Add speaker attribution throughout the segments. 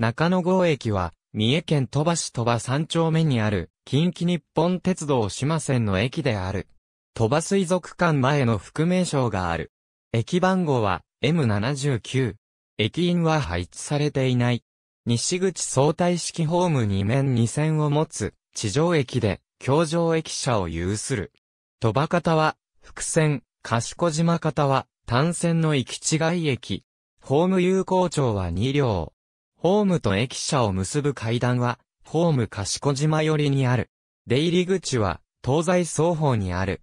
Speaker 1: 中野郷駅は、三重県鳥羽市鳥羽三丁目にある、近畿日本鉄道島線の駅である。鳥羽水族館前の副名称がある。駅番号は M79。駅員は配置されていない。西口相対式ホーム2面2線を持つ地上駅で、京上駅舎を有する。鳥羽方は、伏線、賢島方は、単線の行き違い駅。ホーム有効庁は2両。ホームと駅舎を結ぶ階段は、ホーム賢島寄りにある。出入り口は、東西双方にある。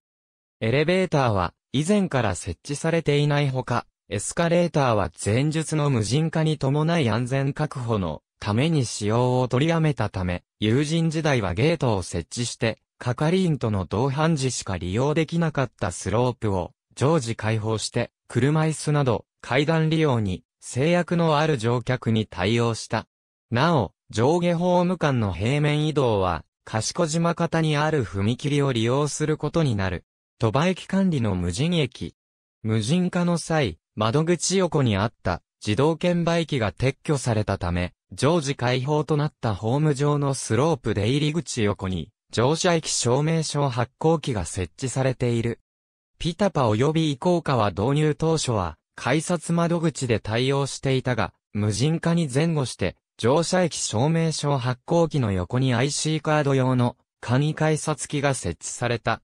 Speaker 1: エレベーターは、以前から設置されていないほか、エスカレーターは前述の無人化に伴い安全確保のために使用を取りやめたため、友人時代はゲートを設置して、係員との同伴時しか利用できなかったスロープを常時開放して、車椅子など階段利用に制約のある乗客に対応した。なお、上下ホーム間の平面移動は、賢島方にある踏切を利用することになる。鳥羽駅管理の無人駅。無人化の際、窓口横にあった自動券売機が撤去されたため、常時開放となったホーム上のスロープ出入り口横に、乗車駅証明書発行機が設置されている。ピタパ及びイコーカは導入当初は、改札窓口で対応していたが、無人化に前後して、乗車駅証明書発行機の横に IC カード用の簡易改札機が設置された。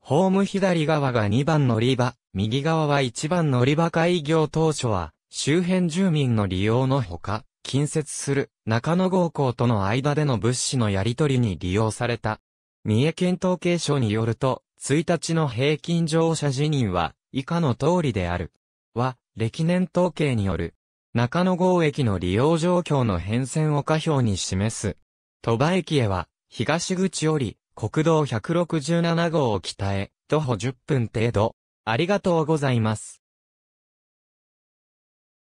Speaker 1: ホーム左側が2番乗り場、右側は1番乗り場開業当初は、周辺住民の利用のほか、近接する中野号港との間での物資のやり取りに利用された。三重県統計省によると、1日の平均乗車辞任は以下の通りである。は、歴年統計による、中野郷駅の利用状況の変遷を下表に示す。鳥羽駅へは、東口より、国道167号を北へ、徒歩10分程度。ありがとうございます。